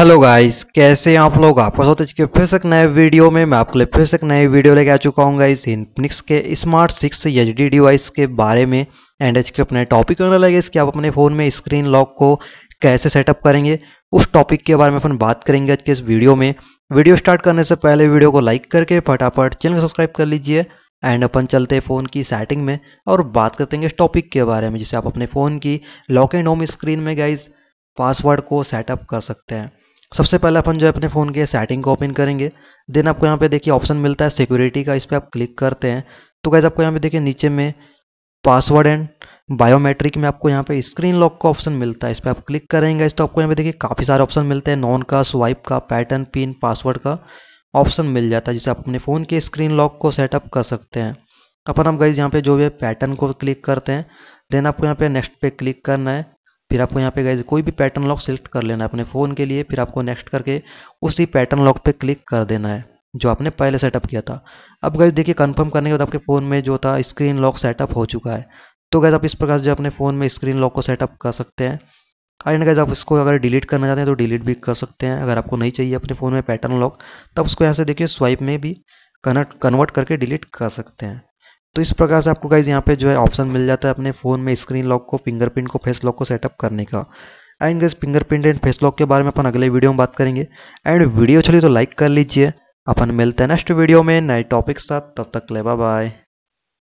hello guys कैसे हैं आप लोग आपका सोच के फिर से एक नए वीडियो में मैं आपके लिए फिर से एक नए वीडियो लेके आ चुका हूँ गाइस इनफिनिक्स के smart six H D device के बारे में एंड एच के अपने टॉपिक होने लगे इसके आप अपने फ़ोन में स्क्रीन लॉक को कैसे सेटअप करेंगे उस टॉपिक के बारे में अपन बात करेंगे आज के इस वीडियो में वीडियो स्टार्ट करने से पहले वीडियो को लाइक करके फटाफट चैनल को सब्सक्राइब कर लीजिए एंड अपन चलते हैं फ़ोन की सेटिंग में और बात करते हैं इस टॉपिक के बारे में जिसे आप अपने फ़ोन की लॉक एंड होम स्क्रीन में गाइज़ पासवर्ड को सेटअप कर सकते हैं सबसे पहले अपन जो है अपने फ़ोन के सेटिंग को ओपन करेंगे देन आपको यहाँ पे देखिए ऑप्शन मिलता है सिक्योरिटी का इस पर आप क्लिक करते हैं तो गैस आपको यहाँ पे देखिए नीचे में पासवर्ड एंड बायोमेट्रिक में आपको यहाँ पे स्क्रीन लॉक का ऑप्शन मिलता है इस पर आप क्लिक करेंगे इस तो आपको यहाँ पे देखिए काफ़ी सारे ऑप्शन मिलते हैं नॉन का स्वाइप का पैटर्न पिन पासवर्ड का ऑप्शन मिल जाता है जिसे आप अपने फ़ोन के स्क्रीन लॉक को सेटअप कर सकते हैं अपन हम गैस यहाँ पे जो भी पैटर्न को क्लिक करते हैं देन आपको यहाँ पे नेक्स्ट पे क्लिक करना है फिर आपको यहाँ पे गए कोई भी पैटर्न लॉक सेलेक्ट कर लेना है अपने फ़ोन के लिए फिर आपको नेक्स्ट करके उसी पैटर्न लॉक पे क्लिक कर देना है जो आपने पहले सेटअप किया था अब गैस देखिए कंफर्म करने के बाद आपके फ़ोन में जो था स्क्रीन लॉक सेटअप हो चुका है तो गए आप इस प्रकार से जो अपने फ़ोन में स्क्रीन लॉक को सेटअप कर सकते हैं एंड गैस आप इसको अगर डिलीट करना चाहते हैं तो डिलीट भी कर सकते हैं अगर आपको नहीं चाहिए अपने फ़ोन में पैटर्न लॉक तब उसको यहाँ से देखिए स्वाइप में भी कन्वर्ट करके डिलीट कर सकते हैं तो इस प्रकार से आपको गाइज यहाँ पे जो है ऑप्शन मिल जाता है अपने फ़ोन में स्क्रीन लॉक को फिंगरप्रिंट को फेस लॉक को सेटअप करने का and guys fingerprint and face lock के बारे में अपन अगले वीडियो में बात करेंगे एंड वीडियो चली तो लाइक कर लीजिए अपन मिलते हैं नेक्स्ट वीडियो में नए टॉपिक साथ तब तक ले बाय